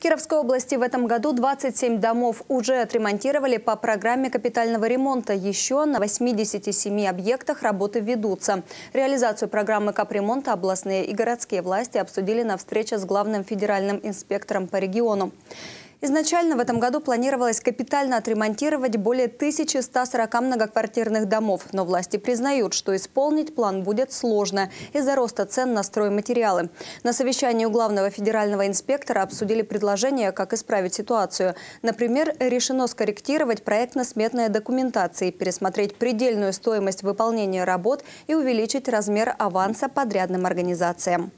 Кировской области в этом году 27 домов уже отремонтировали по программе капитального ремонта. Еще на 87 объектах работы ведутся. Реализацию программы капремонта областные и городские власти обсудили на встрече с главным федеральным инспектором по региону. Изначально в этом году планировалось капитально отремонтировать более 1140 многоквартирных домов, но власти признают, что исполнить план будет сложно из-за роста цен на стройматериалы. На совещании у главного федерального инспектора обсудили предложение, как исправить ситуацию. Например, решено скорректировать проектно-сметные документации, пересмотреть предельную стоимость выполнения работ и увеличить размер аванса подрядным организациям.